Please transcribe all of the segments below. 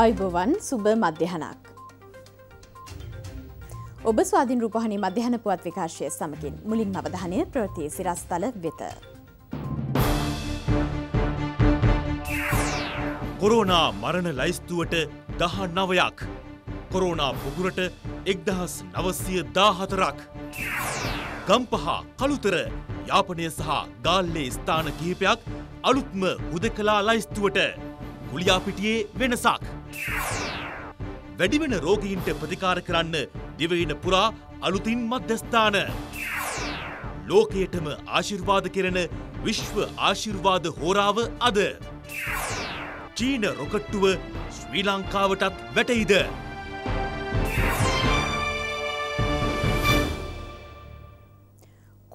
ආයුබවන් සුබ මධ්‍යහනක්. ඔබ ස්වාධීන් රූපහණි මධ්‍යහන පුවත් විකාශය සමකින් මුලින් අවධානය ප්‍රතිය සිරස්තල වෙත. කොරෝනා මරණ ලයිස්තුවට දහ නවයක්. කොරෝනා පුගුරට එක්දහස් නවසය දාහතරක්. ගම්පහ කළුතර යාපනය සහ ගාල්ලේ ස්ථාන කිහිපයක් අලුත්ම හුද කලා ලයිස්තුවට හුලියාපිටියේ වෙනසක්. වැඩිවෙන රෝගීන්ට ප්‍රතිකාර කරන්න දිවයින පුරා අලුතින් මධ්‍යස්ථාන. ලෝකයටම ආශිර්වාද කෙරෙන විශ්ව ආශිර්වාද හෝරාව අද. චීන රොකට්ටුව ශ්‍රී ලංකාවටත් වැටයිද.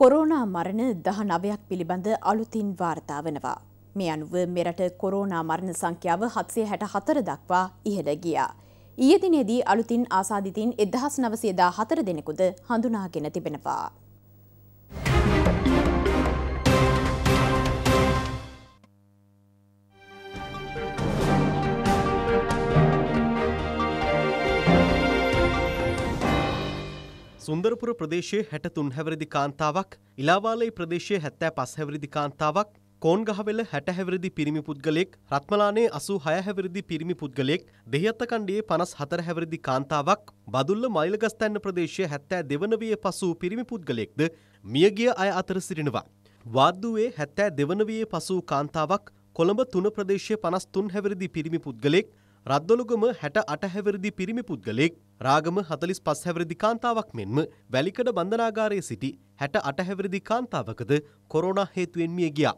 කොරෝනා මරණ දහ නවයක් පිළිබඳ අලුතින් වාර්තා වනවා. මේ අනුව මෙරට කොරෝනා මරණ සංඛ්‍යාව හත්සේ හැට හතර දක්වා ඉහළ ගියා. ඊයදිනේදී අලුතින් ආසාධිතින් එදහස් නවසේදා හතර දෙනෙකුද හඳුනාගෙන තිබෙනවා. සුන්දරපුර ප්‍රදේශයේ හැටතුන් හැවරදි කාන්තාවක් ඉලාවාලයි ප්‍රදේශයේ හැත්තෑ පස් හැවරදි කාන්තාවක් කෝන්ගහවෙල හැට හැවිරිදි පිරිමි පුද්ගලෙක් රත්මලානේ අසු හය හැවිරිදි පිරිමි පුද්ගලෙක් දෙහත්තකණ්ඩියේ පනස් හතර හැවිරිදි කාන්තාවක් බදුල්ල මයිලගස්තැන්න ප්‍රදේශය හැත්තෑ දෙවනවිය පසු පිරිමි පුද්ගලෙක්ද මියගිය අය අතර සිටිනවා. වාද්දුවේ හැත්තෑ දෙවනවයේ පසු කාන්තාවක් කොළඹ තුන ප්‍රදේශය පනස් තුන් හැවිරිදි පිරිමි පුද්ගලෙක් රද්දොළුගම හැට අට හැවිරිදි පිරිමි පුද්ගලෙක් රාගම හතලිස් පස් හැවිරිදි කාන්තාවක් මෙන්ම වැලිකඩ බන්ධනාගාරයේ සිටි හැට අට හැවිරිදි කාන්තාවකද කොරෝනා හේතුවෙන් මිය ගියා.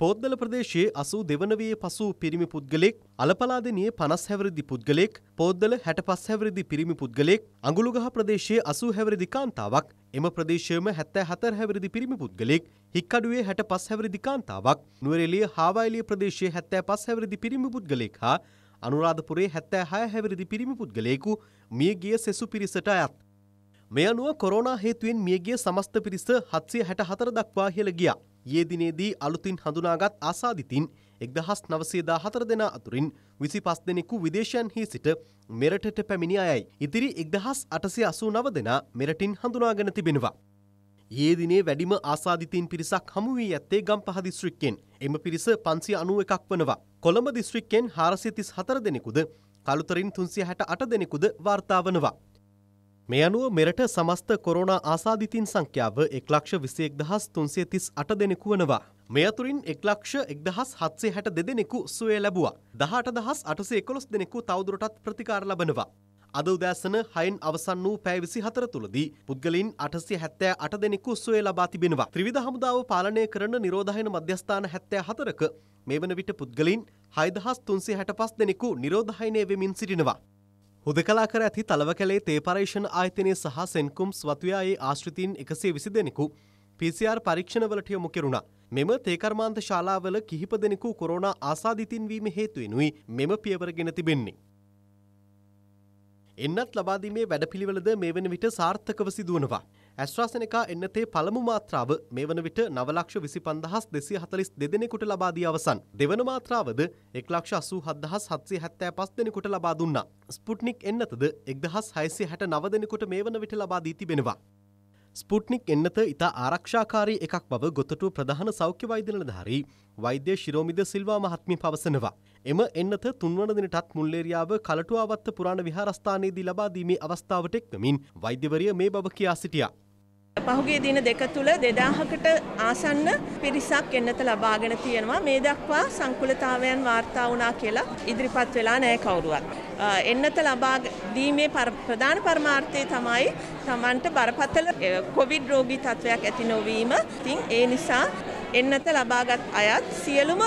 පෝද්දල ප්‍රදේශයේ අසූ දෙවනවයේ පසු පිරිමි පුද්ගලෙක් අලපලාදනයේ පනස් හැවරිදි පුද්ගලෙක් පෝද්දල හැට පස් හැවරිදි පිරිමි පුද්ගලෙක් අඟුළුගහ ප්‍රදේශයේ අසූ හැවරිදි කාන්තාවක් එම ප්‍රදේශයම හැත්තෑ හතර හැවරිදි පිරිමි පුද්ගලෙක් හික්කඩුවේ හැට පස් හැවරිදි කාන්තාවක් නුවරෙලිය හාවයිලිය ප්‍රදේශයේ හැත්තෑ පස් හැවරිදි පිරිමි පුද්ගලෙක් හා අනුරාධපුරේ හැත්තෑ හය හැවරිදි පිරිමි පුද්ගලයෙකු මියගිය සෙසු පිරිසට අයත්. මේ අනුව කොරෝනා හේතුවෙන් මියගිය සමස්ත පිරිස හත්සිය හැට හතර දක්වා ඉහළ ගියා. යේ දිනේදී අලුතින් හඳුනාගත් ආසාදිතින් එක්දහස් නවසේදා හතර දෙනා අතුරින් විසි පස් දෙනෙකු විදේශයන්හි සිට මෙරටට පැමිණි අයයි. ඉතිරි එක්දහස් අටසේ අසූ නව දෙනා මෙරටින් හඳුනාගෙන තිබෙනවා. ඒ දිනේ වැඩිම ආසාධිතීන් පිරිසක් හමුුවී ඇත්තේ ගම් පහ දිස්ත්‍රික්කෙන් එම පිරිස පන්සි අනුව එකක් වනවා. කොළඹ දිස්ත්‍රික්කෙන් හාරසිතිස් හතර දෙනෙකුද කළුතරින් තුන්සිය හැට අට දෙනෙකුද වාර්තාාවනවා. මේ අනුව මෙරට සමස්ත කොරෝනා ආසාධිතින් සංඛ්‍යාව එක් ලක්ෂ විසයෙක් දහස් තුන්සේ තිස් අට දෙනෙකු වනවා. මේ අතුරින් එක් ලක්ෂ එක් දහස් හත්සේ හැට දෙදෙනෙකු සුවේ ලැබවා. දහට දහස් අටසේ එකොළොස් දෙනෙකු තවදුරටත් ප්‍රතිකාර ලබනවා. අද උදෑසන හයින් අවසන් වූ පැය විසි හතර තුළදී පුද්ගලින් අටසිය හැත්තෑ අට දෙනෙකු සුවේ ලබා තිබෙනවා. ත්‍රවිධ හමුදාව පාලනය කරන නිරෝධහයන මධ්‍යස්ථාන හැත්තෑ හතරක මේ වන විට පුද්ගලින් හයිදහස් තුන්සේ හැට පස් දෙනෙකු නිරෝධහයිනය වෙමින් සිටිනවා. හුදකලා කර ඇති තලව කැලේ තේ පරීක්ෂණ ආයතනය සහ සෙන්කුම් ස්වතුයායේ ආශ්‍රිතීන් එකසේ විසි දෙනෙකු PCR පරීක්ෂණවලට යොමු කෙරුණා. මෙම තේකර්මාන්ත ශාලාවල කිහිප දෙනෙකු කොරෝනා ආසාදිතින් වීම හේතුවෙනුයි මෙම පියවරගෙන තිබෙන්නේ. එන්නත් ලබාදීමේ වැඩපිළිවෙලද මේ වන විට සාර්ථකව සිදුවනවා. ඇස්්‍රාසනකා එන්නතේ පළමු මාත්‍රාව මේ වන විට නවලක්ෂ විසි පන්දහස් දෙසි හතලිස් දෙදෙනෙකුට ලබාදී අවසන්. දෙවන මාත්‍රාවද එක්ලක්ෂ අසූ හදහස් හත්සේ හැත්තෑ පස් දෙනෙකුට ලබා දුන්නා. ස්පුට්නික් එන්නතද එක්දහස් හයිසේ හැට නව දෙනෙකුට මේ වන විට ලබාදී තිබෙනවා. ස්පුට්නික් එන්නත ඉතා ආරක්ෂාකාරී එකක් බව ගොතටු ප්‍රධාන සෞඛ්‍ය වෛදනලධාරී වෛද්‍ය ශිරෝමිද සිල්වා මහත්මි පවසනවා. එම එන්නත තුන්වන දිනටත් මුල්ලේරියාව කලටුවාවත්ත පුරාණ විහාරස්ථානයේදී ලබා දීමේ අවස්ථාවට එක්වමින් වෛද්‍යවරිය මේ බව කියා සිටියා. පහුගිය දින දෙක තුළ 2000කට ආසන්න පිරිසක් එන්නත ලබාගෙන තියෙනවා. මේ දක්වා සංකුලතාවයන් වාර්තා වුණා කියලා ඉදිරිපත් වෙලා නැහැ කවුරුවත්. එන්නත ලබා දීමේ ප්‍රධාන පරමාර්ථය තමයි Tamanට බරපතල කොවිඩ් රෝගී තත්වයක් ඇති නොවීම. ඉතින් ඒ නිසා එන්නත ලබාගත් අයත් සියලුම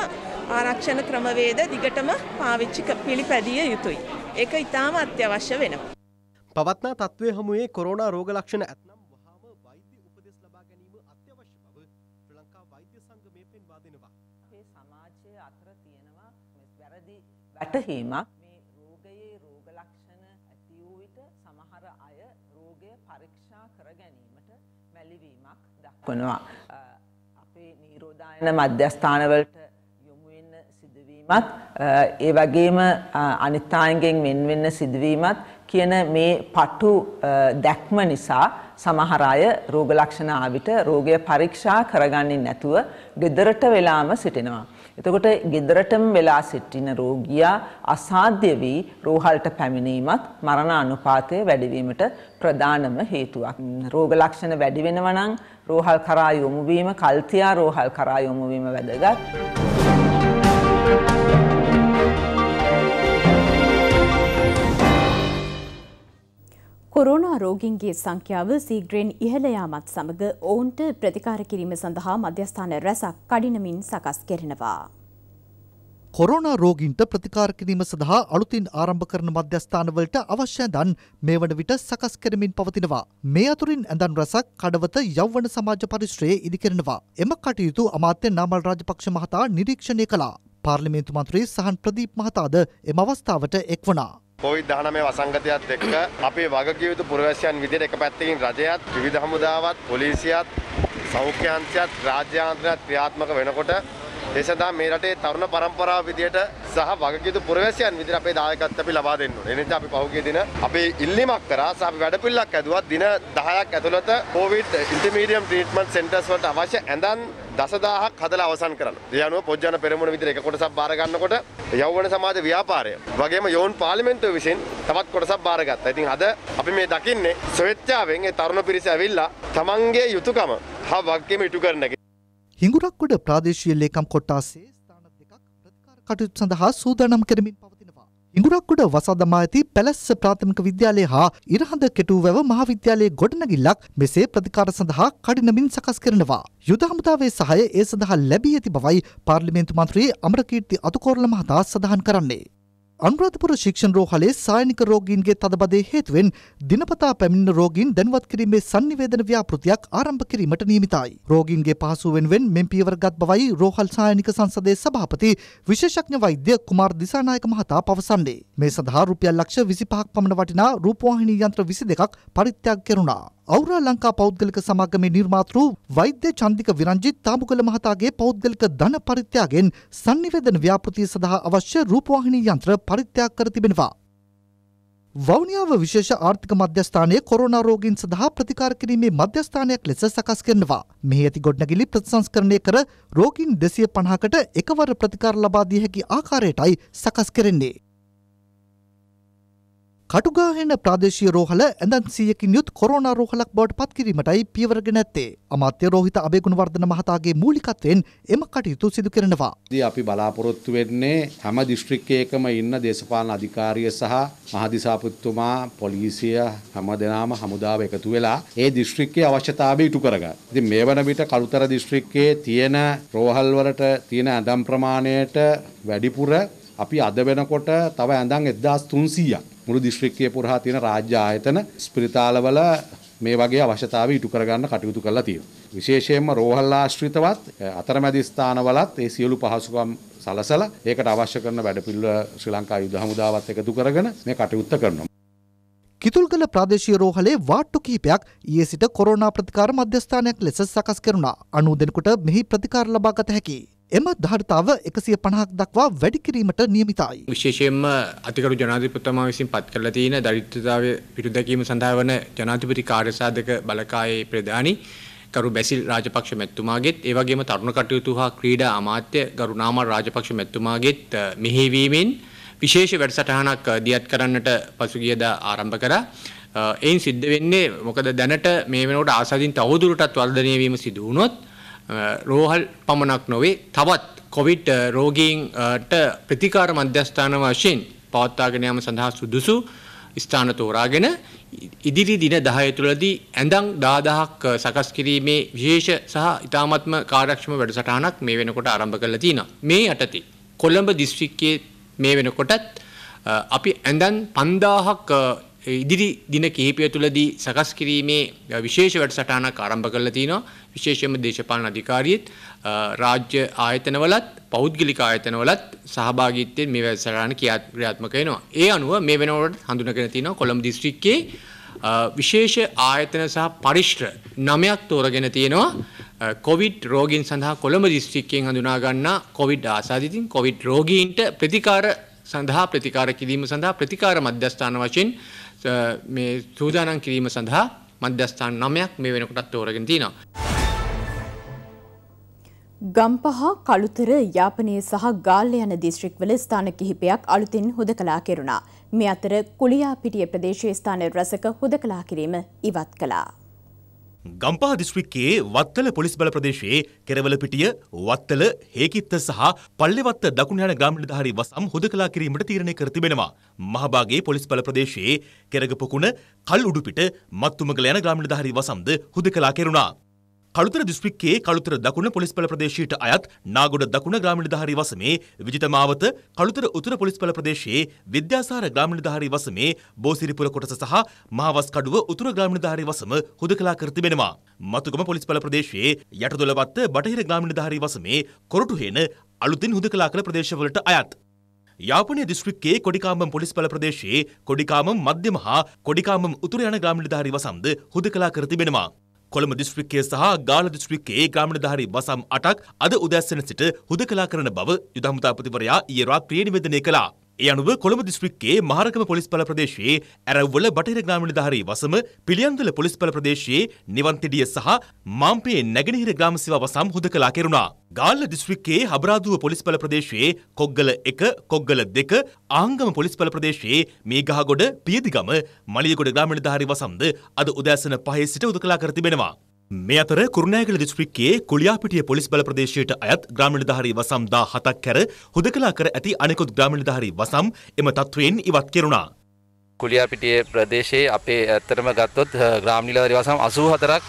ආරක්ෂණ ක්‍රමවේද දිගටම පාවිච්චි පිළිපැදිය යුතුයි. ඒක ඉතාම අත්‍යවශ්‍ය වෙනවා. පවත්නා තත්ත්වය හමුවේ කොරෝනා රෝග ලක්ෂණ ඇත්න ඇටහීමක් මේ රෝගයේ රෝග ලක්ෂණ ඇති වූ විට සමහර අය රෝගය පරීක්ෂා කර ගැනීමට මැලිවීමක් දක්වනවා. අපේ නීරෝදායන මධ්‍යස්ථානවලට යොමු වෙන්න සිදුවීමත් ඒ වගේම අනිත්‍යයෙන් වෙන් වෙන්න සිදුවීමත් කියන මේ පටු දැක්ම නිසා සමහර අය රෝග ලක්ෂණ ආවිත රෝගය පරීක්ෂා කරගන්නේ නැතුව gedarata වෙලාම සිටිනවා. එතකොට ගෙදරටම වෙලා සිටින රෝගියා අසාධ්‍ය වී රෝහලට පැමිණීමත් මරණ අනුපාතය වැඩිවීමට ප්‍රධානම හේතුවක්. රෝග ලක්ෂණ වැඩි වෙනවා නම් රෝහල් කරා යොමු වීම, කල්තියා රෝහල් කරා යොමු වීම වැදගත්. කොරෝනා රෝගීන්ගේ සංඛ්‍යාව සීග්‍රයෙන් ඉහළ යාමත් සමග ඔවුන්ට ප්‍රතිකාර කිරීම සඳහා මධ්‍යස්ථාන රැසක් කඩිනමින් සකස් කෙරෙනවා. කොරෝනා රෝගීන්ට ප්‍රතිකාර කිරීම සඳහා අලුතින් ආරම්භ කරන මධ්‍යස්ථානවලට අවශ්‍ය දන් මේ වන විට සකස් කරමින් පවතිනවා. මේ අතුරින් ඇඳන් රසක් කඩවත යෞවන සමාජ පරිශ්‍රයේ ඉදිකරනවා. එම කටයුතු අමාත්‍ය නාමල් රාජපක්ෂ මහතා නිරීක්ෂණය කළා. පාර්ලිමේන්තු මන්ත්‍රී සහන් ප්‍රදීප් මහතාද එම අවස්ථාවට එක් වනා. කොවිඩ් 19 වසංගතයත් එක්ක අපේ වගකීම් පුරවැසියන් විදිහට එක පැත්තකින් රජයත් විවිධ හමුදාවත් පොලිසියත් සෞඛ්‍යාංශයත් රාජ්‍යාන්ත්‍රයත් ක්‍රියාත්මක වෙනකොට ඒ සඳහා මේ රටේ තරුණ පරම්පරාව විදිහට සහ වගකීම් පුරවැසියන් විදිහට අපේ දායකත්වය අපි ලබා දෙන්න ඕනේ. එනිසා අපි පහුගිය දින අපේ ඉල්ලීමක් කරා සහ අපි වැඩපිළිවෙලක් ඇදුවා දින 10ක් ඇතුළත කොවිඩ් ඉන්ටර්මීඩියම් ට්‍රීට්මන්ට් සෙන්ටර්ස් වලට අවශ්‍ය ඇඳන් දසදාහක් හදලා අවසන් කරන්න. ඒ අනුව පොජ්ජන පෙරමුණ විදිහට එක කොටසක් බාර ගන්නකොට යෞවන සමාජ ව්‍යාපාරය වගේම යෝන් පාර්ලිමේන්තුව විසින් තවත් කොටසක් බාරගත්තා. ඉතින් අද අපි මේ දකින්නේ ස්වේච්ඡාවෙන් ඒ තරුණ පිරිස ඇවිල්ලා තමන්ගේ යුතුයකම හා වගකීම ඉටු කරන එක. හිඟුරක්ගොඩ ප්‍රාදේශීය ලේකම් කොට්ටාසේ ස්ථාන දෙකක් ප්‍රතිකාර කටයුතු සඳහා සූදානම් කරමින් පවතී. ඉඟුරක්ගොඩ වසදමා ඇති පැලස්ස ප්‍රාථමික විද්‍යාලය හා ඉරහඳ කෙටුවැව මහාවිද්‍යාලයේ ගොඩනැගිල්ලක් මෙසේ ප්‍රතිකාර සඳහා කඩිනමින් සකස් කරනවා. යුද හමුදාවේ සහය ඒ සඳහා ලැබී ඇති බවයි පාර්ලිමේන්තු මන්ත්‍රී අමරකීර්ති අතුකෝරළ මහතා සඳහන් කරන්නේ. අනුරාධපුර ශික්ෂණ රෝහලේ සායනික රෝගීන්ගේ තදබදය හේතුවෙන් දිනපතා පැමිණෙන රෝගීන් දැනුවත් කිරීමේ sannivedana ව්‍යාපෘතියක් ආරම්භ කිරීමට නියමිතයි. රෝගීන්ගේ පහසු වෙනුවෙන් මෙම පියවර ගත් බවයි රෝහල් සායනික සංසදයේ සභාපති විශේෂඥ වෛද්‍ය කුමාර් දිසානායක මහතා පවසන්නේ. මේ සඳහා රුපියල් ලක්ෂ 25ක් පමණ වටිනා රූපවාහිනී යන්ත්‍ර 22ක් පරිත්‍යාග කෙරුණා. අවුරා ලංකා පෞද්ගලික සමාගමේ නිර්මාතෘ වෛද්‍ය චන්දික විරංජිත් තාමුකල මහතාගේ පෞද්ගලික ධන පරිත්‍යාගයෙන් sannivedana ව්‍යාපෘතිය සඳහා අවශ්‍ය රූපවාහිනී යන්ත්‍ර පරිත්‍යාග කර තිබෙනවා. වවුනියාව විශේෂ ආර්ථික මධ්‍යස්ථානය කොරෝනා රෝගීන් සඳහා ප්‍රතිකාර කිරීමේ මධ්‍යස්ථානයක් ලෙස සකස් කරනවා. මෙහි ඇති ගොඩනැගිලි ප්‍රතිසංස්කරණය කර රෝගීන් 250කට එකවර ප්‍රතිකාර ලබා දිය හැකි ආකාරයටයි සකස් කරන්නේ. කටුගාහෙන ප්‍රාදේශීය රෝහල ඇඳන් සියකින් යුත් කොරෝනා රෝහලක් බවට පත් කිරීමටයි පියවරගෙන ඇත්තේ. අමාත්‍ය රෝහිත අබේගුණවර්ධන මහතාගේ මූලිකත්වයෙන් එම කටයුතු සිදු කරනවා. අපි බලාපොරොත්තු වෙන්නේ හැම දිස්ත්‍රික්කයකම ඉන්න දේශපාලන අධිකාරිය සහ මහදිසාපතිතුමා, පොලිසිය හැම දෙනාම හමුදාව එකතු වෙලා ඒ දිස්ත්‍රික්කයේ අවශ්‍යතාවය ඉටු කරගන්න. ඉතින් මේ වන විට කළුතර දිස්ත්‍රික්කයේ තියෙන රෝහල් වලට තියෙන ඇඳම් ප්‍රමාණයට වැඩිපුර අපි අද වෙනකොට තව ඇඳන් 1300ක් මුළු දිස්ත්‍රික්කය පුරහා තියෙන රාජ්‍ය ආයතන ස්පිරිතාලවල මේ වගේ අවශ්‍යතාවය ඉටු කරගන්න කටයුතු කරලා තියෙනවා. විශේෂයෙන්ම රෝහල් ආශ්‍රිතවත් අතරමැදි ස්ථානවලත් ඒ සියලු පහසුකම් සලසලා ඒකට අවශ්‍ය කරන වැඩපිළිවෙළ ශ්‍රී ලංකා යුද හමුදාවත් එකතු කරගෙන මේ කටයුත්ත කරනවා. කිතුල්ගල ප්‍රාදේශීය රෝහලේ වාට්ටු කිහිපයක් ඊයේ සිට කොරෝනා ප්‍රතිකාර මධ්‍යස්ථානයක් ලෙස සකස් කරුණා. අනූ දෙනෙකුට මෙහි ප්‍රතිකාර ලබා ගත හැකියි. එම ධර්තාව එකසිය පණහක් දක්වා වැඩිකිරීමට නියමිතයි. විශේෂයෙන්ම අතිකරු ජනාධිපතමා විසින් පත් කරලා තියෙන දරිත්‍රතාව පිටුදැකීම සඳහා වන ජනාධිපති කාර්යසාධක බලකායේ ප්‍රධානී ගරු බැසිල් රාජපක්ෂ මැතිතුමාගෙත් ඒ වගේම තරුණ කටයුතු හා ක්‍රීඩා අමාත්‍ය ගරු නාමල් රාජපක්ෂ මැතිතුමාගෙත් මෙහෙවීමෙන් විශේෂ වැඩසටහනක් දියත් කරන්නට පසුගියදා ආරම්භ කරා. එයින් සිද්ධ වෙන්නේ මොකද දැනට මේ වෙනකොට ආසාදීන් තවදුරටත් වර්ධනය වීම සිදු වුණොත් රෝහල් පමණක් නොවේ තවත් කොවිඩ් රෝගීන්ට ප්‍රතිකාර මධ්‍යස්ථාන වශයෙන් පවත්වාගෙන යාම සඳහා සුදුසු ස්ථාන තෝරාගෙන ඉදිරි දින 10 තුලදී ඇඳන් 10000ක් සකස් කිරීමේ විශේෂ සහ ඉතාමත්ම කාර්යක්ෂම වැඩසටහනක් මේ වෙනකොට ආරම්භ කරලා තිනවා. මේ යටතේ කොළඹ දිස්ත්‍රික්කයේ මේ වෙනකොටත් අපි ඇඳන් 5000ක් ඉදිරි දින කිහිපය තුළදී සකස් කිරීමේ විශේෂ වැඩසටහනක් ආරම්භ කරලා තිනවා විශේෂයෙන්ම දේශපාලන අධිකාරියෙත් රාජ්‍ය ආයතනවලත් පෞද්ගලික ආයතනවලත් සහභාගීත්වයෙන් මේ වැඩසටහන ක්‍රියාත්මක වෙනවා. ඒ අනුව මේ වෙනකොට හඳුනගෙන තිනවා කොළඹ දිස්ත්‍රික්කයේ විශේෂ ආයතන සහ පරිශ්‍ර නමයක් තෝරගෙන තියෙනවා කොවිඩ් රෝගීන් සඳහා කොළඹ දිස්ත්‍රික්කයෙන් හඳුනා ගන්නා කොවිඩ් ආසාදිතින් කොවිඩ් රෝගීන්ට ප්‍රතිකාර සඳහා ප්‍රතිකාර කිරීම සඳහා ප්‍රතිකාර මධ්‍යස්ථාන වශයෙන් මේ සූදානම් කිරීම සඳහා මධ්‍යස්ථාන නමයක් මේ වෙනකොටත් තෝරගෙන තියෙනවා. ගම්පහ කළුතර යාපනයේ සහ ගාල්ල යන දිස්ත්‍රික්වල ස්ථාන කිහිපයක් අලුතින් හුදකලා කෙරුණා. මේ අතර කුලියාපිටිය ප්‍රදේශයේ ස්ථාන රසක හුදකලා කිරීම ඉවත් කළා. ගම්පහ දිස්ත්‍රික්කයේ වත්තල පොලිස් බල ප්‍රදේශයේ කෙරවල පිටිය වත්තල හේකිත්ත සහ පල්ලෙවත්ත දකුණු යන ග්‍රාම නිලධාරී වසම් හුදකලා කිරීමට තීරණය කර තිබෙනවා. මහභාගයේ පොලිස් බල ප්‍රදේශයේ කෙරග පොකුණ කල් උඩුපිට මත්තුමගල යන ග්‍රාම නිලධාරී වසම්ද හුදකලා කෙරුණා. කළුතර දිස්ත්‍රික්කයේ කළුතර දකුණ පොලිස්පල ප්‍රදේශයට අයත් නාගොඩ දකුණ ග්‍රාමනිධාරී වසමේ විජිත මාවත කළුතර උතුර පොලිස්පල ප්‍රදේශයේ විද්‍යාසාර ග්‍රාමනිධාරී වසමේ බෝසිරිපුර කොටස සහ මහවස් කඩුව උතුර ග්‍රාමනිධාරී වසම හුදකලා කර තිබෙනවා. මතුගම පොලිස්පල ප්‍රදේශයේ යටදොලවත්ත බටහිර ග්‍රාමනිධාරී වසමේ කොරටුහේන අලුතින් හුදකලා කළ ප්‍රදේශවලට අයත්. යාපනය දිස්ත්‍රික්කේ කොඩිකාමම් පොලිස්පල ප්‍රදේශයේ කොඩිකාමම් මධ්‍යම හා කොඩිකාමම් උතුර යන ග්‍රාමනිධාරී වසම්ද හුදකලා කර තිබෙනවා. කොළඹ දිස්ත්‍රික්කය සහ ගාල දිස්ත්‍රික්කයේ ග්‍රාමීණධාරී වසම් 8ක් අද උදැසන සිට හුදකලා කරන බව යුද හමුදා ප්‍රතිවරයා ඊයේ රාත්‍රියේ නිවේදනය කළා. ඒ අනුව කොළඹ දිස්ත්‍රික්කයේ මහරකම පොලිස්පල ප්‍රදේශයේ ඇරව්වල බටහිර ග්‍රාමීණ ධාරී වසම පිළියන්දල පොලිස්පල ප්‍රදේශයේ නිවන්තිඩිය සහ මාම්පියේ නැගෙනහිර ග්‍රාම සේවාව වසම් හුදකලා කෙරුණා. ගාල්ල දිස්ත්‍රික්කයේ හබරාදුව පොලිස්පල ප්‍රදේශයේ කොග්ගල 1, කොග්ගල 2, ආංගම පොලිස්පල ප්‍රදේශයේ මේගහගොඩ, පියදිගම, මලියගොඩ ග්‍රාමීණ ධාරී වසම්ද අද උදෑසන 5 සිට උදකලා කර තිබෙනවා. මේ අතර කුරුණෑගල දිස්ත්‍රික්කයේ කුලියාපිටිය පොලිස් බල ප්‍රදේශයට අයත් ග්‍රාමීණධාරී වසම් 17ක් කැර හුදකලා කර ඇති අනෙකුත් ග්‍රාමීණධාරී වසම් එම තත්වයෙන් ඉවත් කෙරුණා. කුලියාපිටියේ ප්‍රදේශයේ අපේ ඇත්තටම ගත්තොත් ග්‍රාම නිලධාරී වාසම් 84ක්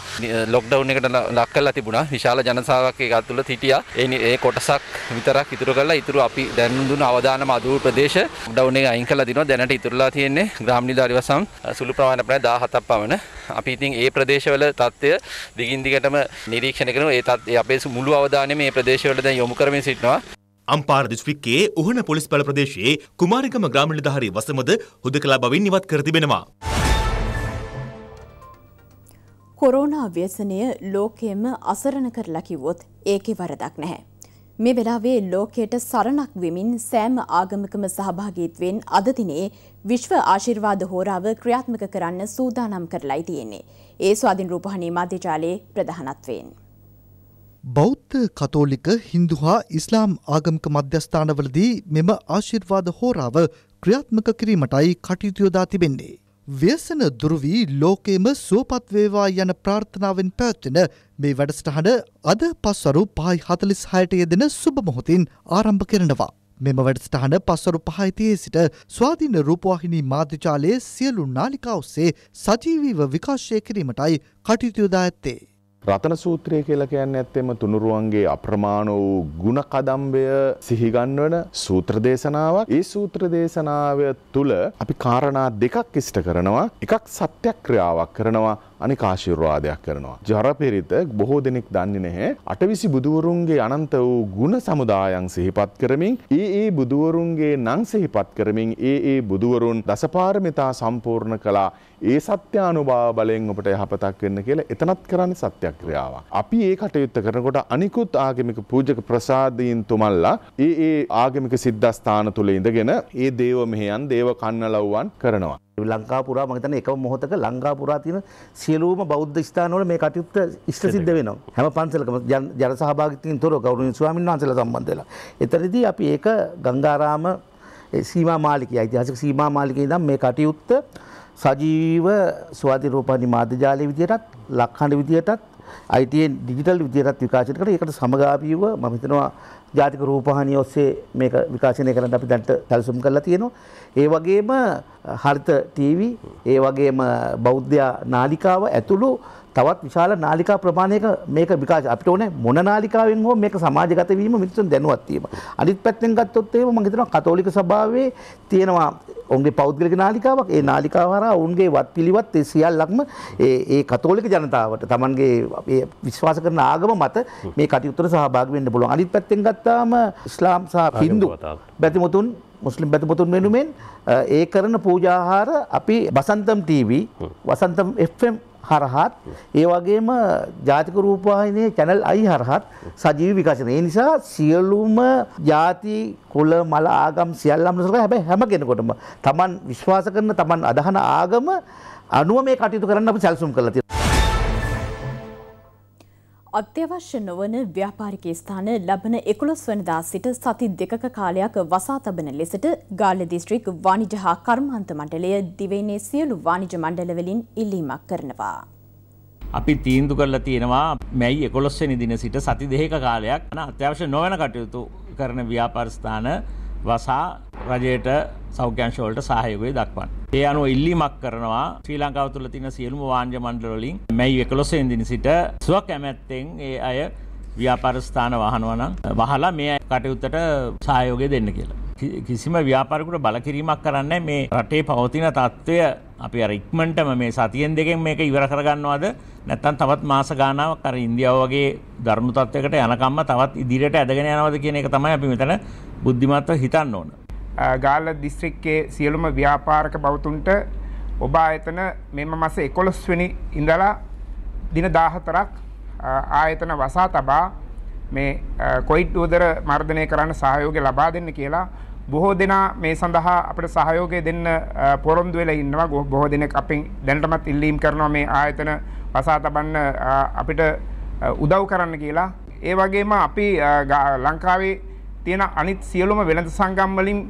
ලොක්ඩවුන් එකට ලක් කරලා තිබුණා. විශාල ජනසාවක් ඒක ඇතුළත හිටියා. ඒ ඒ කොටසක් විතරක් ඉතුරු කරලා ඉතුරු අපි දැන් දුන්න අවදානම අදූ ප්‍රදේශ ලොක්ඩවුන් එක අයින් කරලා දිනවා. දැනට ඉතුරුලා තියෙන්නේ ග්‍රාම නිලධාරී වාසම් සුළු ප්‍රමාණයක් ප්‍රය 17ක් පමණ. අපි ඉතින් ඒ ප්‍රදේශවල තත්ත්වය දිගින් දිගටම නිරීක්ෂණය කරනවා. ඒ තත් අපේ මුළු අවධානය මේ ප්‍රදේශවල දැන් යොමු කරමින් සිටිනවා. අම්පාර දිස්ත්‍රික්කයේ උහන පොලිස් පැළ ප්‍රදේශයේ කුමාරිගම ග්‍රාම නිලධාරී වසමද හුදකලා බවින් ඉවත් කර තිබෙනවා. කොරෝනා ව්‍යසනය ලෝකයේම අසරණ කරලා කිව්වොත් ඒකේ වරදක් නැහැ. මේ වෙලාවේ ලෝකයට සරණක් වෙමින් සෑම ආගමකම සහභාගීත්වයෙන් අද දිනේ විශ්ව ආශිර්වාද හෝරාව ක්‍රියාත්මක කරන්න සූදානම් කරලායි තියෙන්නේ. ඒ ස්වාධින් රූපහණී මාධ්‍යජාලයේ ප්‍රධානත්වයෙන්. බෞද්ධ කතෝලික හින්දු හා ඉස්ලාම් ආගමික මධ්‍යස්ථානවලදී මෙම ආශිර්වාද හෝරාව ක්‍රියාත්මක කිරීමටයි කටයුතුයොදා තිබෙන්නේ. ව්‍යසන දුරුවී ලෝකේම සුවපත් වේවා යන ප්‍රාර්ථනාවෙන් පැවැත්වෙන මේ වැඩසටහන අද පස්වරු පහයි හතලිස් හයට යෙදෙන සුබ මොහොතින් ආරම්භ කරනවා. මෙම වැඩසටහන පස්වරු පහයිතියේ සිට ස්වාධීන රූපවාහිනී මාධ්‍යචාලයේ සියලු නාලිකා ඔස්සේ සජීවීව විකාශය කිරීමටයි කටයුතුයොදා ඇත්තේ. රතන සූත්‍රය කියලා කියන්නේ ඇත්තෙම තුනුරුවන්ගේ අප්‍රමාණ වූ ಗುಣ කදම්බය සිහිගන්වන සූත්‍ර දේශනාවක්. ඒ සූත්‍ර දේශනාව තුළ අපි කාරණා දෙකක් ඉෂ්ට කරනවා. එකක් සත්‍යක්‍රියාවක් කරනවා. අනික ආශිර්වාදයක් කරනවා. ජරපෙරිත බොහෝ දෙනෙක් දන්නේ නැහැ. අටවිසි බුදුවරුන්ගේ අනන්ත වූ ගුණ සමුදායන් සිහිපත් කරමින් ඒ ඒ බුදුවරුන්ගේ නම් සිහිපත් කරමින් ඒ ඒ බුදුවරුන් දසපාරමිතා සම්පූර්ණ කළා. ඒ සත්‍යානුභාව බලෙන් ඔබට යහපතක් වෙන්න කියලා එතනත් කරන්නේ සත්‍යක්‍රියාවක්. අපි ඒ කටයුත්ත කරනකොට අනිකුත් ආගමික පූජක ප්‍රසාදීන් තුමල්ලා ඒ ඒ ආගමික සිද්ධස්ථාන තුල ඉඳගෙන ඒ දේව මෙහෙයන් දේව කන්නලව්වන් කරනවා. ලංකා පුරා මම හිතන්නේ එකම මොහොතක ලංකා පුරා තියෙන සියලුම බෞද්ධ ස්ථානවල මේ කටයුත්ත ඉෂ්ට සිද්ධ වෙනවා. හැම පන්සලකම ජන සහභාගීත්වයෙන් තොරව ගෞරවනීය ස්වාමීන් වහන්සේලා සම්බන්ධ වෙලා. එතනදී අපි ඒක ගංගාරාම සීමා මාලිකය ඓතිහාසික සීමා මාලිකේ ඉඳන් මේ කටයුත්ත සජීව ස්වාධීන රූපాన్ని මාධ්‍ය ජාලය විදියටත් ලක්හඬ විදියටත් e IT ඩිජිටල් විදියටත් විකාශනය කරලා ඒකට සමගාමීව මම හිතනවා ජාතික රූපහානිය ඔස්සේ මේක විකාශනය කරන්න අපි දැන්ට සැලසුම් කරලා තියෙනවා. ඒ වගේම හරිත ටීවී, ඒ වගේම බෞද්ධ නාලිකාව ඇතුළු තවත් විශාල නාලිකා ප්‍රමාණයක මේක විකාශ අපිට ඕනේ මොන නාලිකාවෙන් හෝ මේක සමාජගත වීම මිනිසුන් දැනුවත් වීම. අනිත් පැත්තෙන් ගත්තොත් එහෙම මම හිතනවා කතෝලික සභාවේ තියෙනවා ඔවුන්ගේ පෞද්ගලික නාලිකාවක් ඒ නාලිකාව හරහා ඔවුන්ගේ වත් පිළිවත් ඒ සියල්ලක්ම ඒ ඒ කතෝලික ජනතාවට Tamanගේ විශ්වාස කරන ආගම මත මේ කටයුත්තට සහභාගී වෙන්න පුළුවන්. අනිත් පැත්තෙන් ගත්තාම ඉස්ලාම් සහ හින්දු බැතිමතුන් මුස්ලිම් බැතිමතුන් වෙනුවෙන් ඒ කරන පූජාහාර අපි වසන්තම් TV වසන්තම් FM හරහත් ඒ වගේම ජාතික රූපවාහිනියේ channel I හරහත් සජීවී විකාශනය. ඒ නිසා සියලුම ಜಾති කුල මල ආගම් සියල්ලම නොසලකා හැබැයි හැම කෙනෙකුටම Taman විශ්වාස කරන Taman අදහන ආගම අනුව මේ කටයුතු කරන්න අපි සැලසුම් කරලා තියෙනවා. අත්‍යවශ්‍ය නොවන ව්‍යාපාරික ස්ථාන ලබන 11 වනදා සිට සති දෙකක කාලයක් වසා තබන ලෙසට ගාල්ල දිස්ත්‍රික් වාණිජ හා කර්මාන්ත මණ්ඩලය දිවයිනේ සියලු වාණිජ මණ්ඩලවලින් ඉල්ලීමක් කරනවා. අපි තීන්දුව කරලා තියෙනවා මැයි 11 වෙනි දින සිට සති දෙකක කාලයක් අත්‍යවශ්‍ය නොවන කටයුතු කරන ව්‍යාපාර ස්ථාන වසා රජයට සෞඛ්‍යංශවලට සහයකය දක්වන්. ඒ අනුව ඉල්ලිමක් කරනවා ශ්‍රී ලංකාව තුළ තින සියලුම වාන්ජ මණ්ඩලොලින් මැයි එකලොසෙන්දිනි සිට සුවක් ඇමැත්තෙන් ඒ අය ව්‍යාපාරස්ථාන වහනුවනම් වහලා මේ කටයුත්තට සහයෝගය දෙන්න කියලා. කිසිම ව්‍යාපාරකුට බලකිරීමක් කරන්න මේ රටේ පවතින තත්ත්වය අපි අර ඉක්මනටම මේ සතියෙන් දෙකෙන් මේක ඉවර කරගන්නවද නැත්නම් තවත් මාස ගාණාවක් අර ඉන්දියාව වගේ දරුණු තත්වයකට යනකම්ම තවත් ඉදිරියට ඇදගෙන යනවද කියන එක තමයි අපි මෙතන බුද්ධිමත්ව හිතන්න ඕන. ගාල්ල දිස්ත්‍රික්කයේ සියලුම ව්‍යාපාරක බවතුන්ට ඔබ ආයතන මෙම මාස 11 වෙනි ඉඳලා දින 14ක් ආයතන වසා තබා මේ කොයිඩ් උදර මර්ධනය කරන්න සහයෝගය ලබා දෙන්න කියලා බොහෝ දෙනා මේ සඳහා අපට සහයෝගය දෙන්න පොරොන්දු වෙලා ඉන්නවා. බොහෝ දෙනෙක් අපෙන් දැනටමත් ඉල්ලීම් කරනවා මේ ආයතන වසා තබන්න අපිට උදව් කරන්න කියලා. ඒ වගේම අපි ලංකාවේ තියෙන අනිත් සියලුම වෙළඳ සංගම් වලින්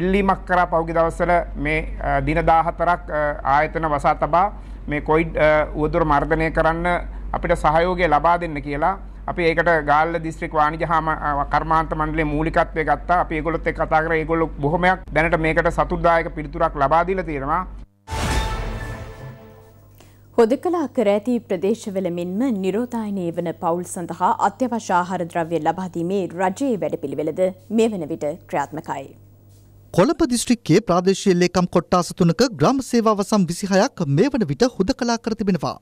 ඉල්ලීමක් කරා පහුගිය දවස්වල මේ දින 14ක් ආයතන වසා තබා මේ කොවිඩ් උවදුර මර්ධනය කරන්න අපිට සහයෝගය ලබා දෙන්න කියලා අපි ඒකට ගාල්ල දිස්ත්‍රික් වාණිජ හාම කර්මාන්ත මණ්ඩලයේ මූලිකත්වය ගත්තා. අපි ඒගොල්ලොත් එක්ක කතා කරලා ඒගොල්ලෝ බොහොමයක් දැනට මේකට සතුටුදායක පිළිතුරක් ලබා දීලා තියෙනවා. හොදකලා කර ඇති ප්‍රදේශවල මෙන්ම නිරෝධායනය වන පවුල් සඳහා අත්‍යවශ්‍ය ආහාර ද්‍රව්‍ය ලබා දීමේ රජයේ වැඩපිළිවෙලද මේ වන විට ක්‍රියාත්මකයි. කොළඹ දිස්ත්‍රික්කයේ ප්‍රාදේශීය ලේකම් කොට්ටාස තුනක ග්‍රාම සේවාව සම් 26ක් මේ වන විට හුදකලා කර තිබෙනවා.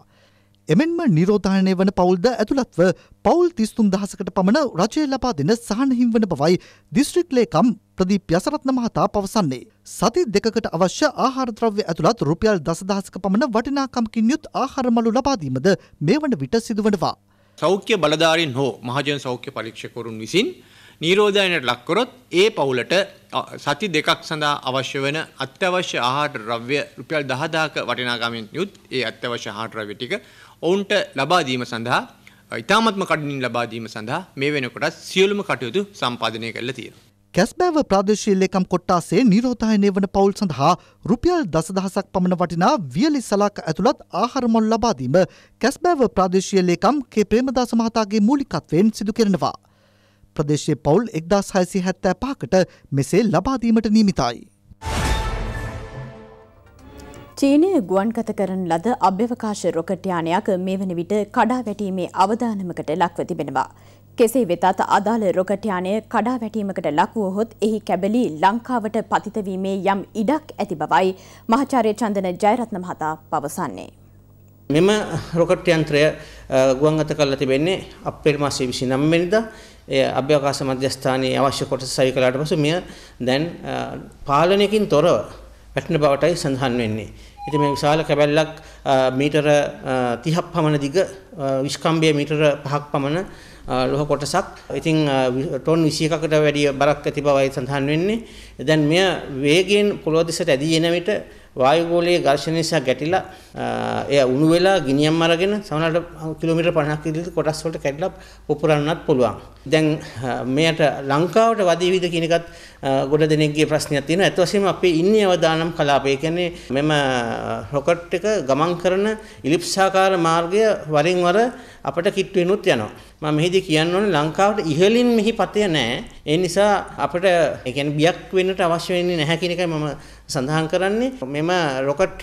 එමෙන්ම නිරෝධායනය වන පවුල්ද ඇතුළත්ව පවුල් තිස්තුන් දහසකට පමණ රජය ලබා දෙන සහනහිම් වන බවයි දිස්ත්‍රික් ලේකම් ප්‍රදීප් යසරත්න මහතා පවසන්නේ. සති දෙකකට අවශ්‍ය ආහාරද්‍රව්‍ය ඇතුළත් රුපියල් දසදහසක පමණ වටිනාකම්කින් යුත් ආහාරමලු ලබාදීමද මේ වන විට සිදුවනවා. සෞඛ්‍ය බලධාරින් හෝ මහජන සෞඛ්‍ය පරීක්ෂකවරුන් විසින් නීරෝධායනයට ලක්කොරොත් ඒ පවුලට සති දෙකක් සඳහා අවශ්‍ය වන අත්‍යවශ්‍ය ආහාර ද්‍රව්‍ය රුපියල් 10000ක වටිනාකමින් යුත් ඒ අත්‍යවශ්‍ය ආහාර ද්‍රව්‍ය ටික ඔවුන්ට ලබා දීම සඳහා ඉතාමත්ම කඩිනින් ලබා දීම සඳහා මේ වෙනකොට සියලුම කටයුතු සම්පාදනය කරලා තියෙනවා. කැස්බෑව ප්‍රාදේශීය ලේකම් කොට්ටාසේ නිරෝධායනය වන පවුල් සඳහා රුපියල් දසදහසක් පමණ වටිනා වියලි සලාක ඇතුළත් ආහාර මොල් ලබා දීම කැස්බෑව ප්‍රාදේශීය ලේකම් කේ ප්‍රේමදාස මහතාගේ මූලිකත්වයෙන් සිදු කරනවා. ප්‍රදේශයේ පවුල් 1675කට මෙසේ ලබා දීමට නියමිතයි. චීනය ගුවන්ගත කරන ලද අභ්‍යවකාශ රොකට් යානයක් මේ වන විට කඩා වැටීමේ අවදානමකට ලක්ව තිබෙනවා. කෙසේ වෙතත් අදාළ රොකට් යානය කඩා වැටීමකට ලක්වුවහොත් එහි කැබලි ලංකාවට පතිතවීමේ යම් ඉඩක් ඇති බවයි මහචාරය චන්දන ජයරත්න මහතා පවසන්නේ. මෙම රොකට් යන්ත්‍රය ගුවන්ගත කරලා තිබෙන්නේ අපේල් මාසේ විසි නම්වෙනිද අභ්‍යවකාශ මධ්‍යස්ථානයේ අවශ්‍ය කොට සවි කලාට පසු මෙය දැන් පාලනයකින් තොරව පැටන බවටයි සඳහන් වෙන්නේ. ඉතින් මේ විශාල කැබැල්ලක් මීටර 30ක් පමණ දිග විස්කම්භය මීටර 5ක් පමණ ලොහ කොටසක්. ඉතින් ටොන් 21කට වැඩි බරක් ඇති බවයි සඳහන් වෙන්නේ. දැන් මෙය වේගයෙන් පොළොව දිසට ඇදී එන විට වායුගෝලයේ ඝර්ෂණ නිසා ගැටිලා එය උණු වෙලා ගිනියම් අරගෙන සමහරවිට කිලෝමීටර් 50ක් ඉදිරියට කොටස් වලට කැඩිලා පුපුරන්නත් පුළුවන්. දැන් මෙයට ලංකාවට වදී විද කියන එකත් ගොඩ දෙනෙක්ගේ ප්‍රශ්නයක් තියෙනවා. ඒත් වශයෙන්ම අපි ඉන්නේ අවදානම් කලාපය. කියන්නේ මෙම රොකට් එක ගමන් කරන ඉලිප්සාකාර මාර්ගය වරින් වර අපට කිට් වෙනුත් යනවා. මම මෙහිදී කියන්න ඕනේ ලංකාවට ඉහළින් මෙහි පතය නැහැ. ඒ නිසා අපිට ඒ කියන්නේ බියක් වෙන්නට අවශ්‍ය වෙන්නේ නැහැ කියන එකයි මම සඳහන් කරන්නේ මෙම රොකට්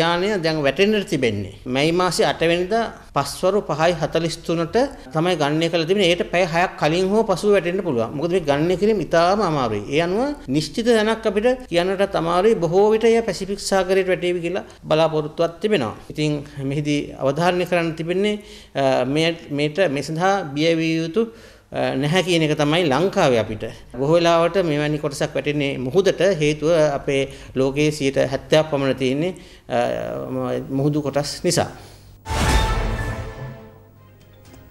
යානය දැන් වැටෙන්නට තිබෙන්නේ. මැයි මාසේ 8 වෙනිදා පස්වරු 5:43ට තමයි ගණනය කළ තිබෙන්නේ. ඒකට පැය 6ක් කලින් හෝ පසුව වැටෙන්න පුළුවන්. මොකද මේ ගණනය කිරීම ඉතාම අමාරුයි. ඒ අනුව නිශ්චිත දැනක් අපිට කියන්නට අමාරුයි. බොහෝ විට එය පැසිෆික් සාගරයට වැටේවි කියලා බලාපොරොත්තුවක් තිබෙනවා. ඉතින් මෙහිදී අවධාරණය කරන්න තිබෙන්නේ මේ මේට මේ සඳහා බිය විය යුතු නැහැ කියන එක තමයි ලංකාවේ අපිට. බොහෝ වෙලාවට මෙවැනි කොටසක් වැටෙන්නේ මුහුදට හේතුව අපේ ලෝකයේ 70% පමණ තියෙන්නේ මුහුදු කොටස් නිසා.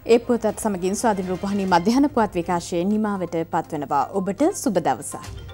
ඒ පුතත් සමගින් ස්වාධීන රූපවාහිනී මධ්‍යහන පුවත් විකාශයේ නිමාවට පත්වනවා. ඔබට සුබ දවසක්.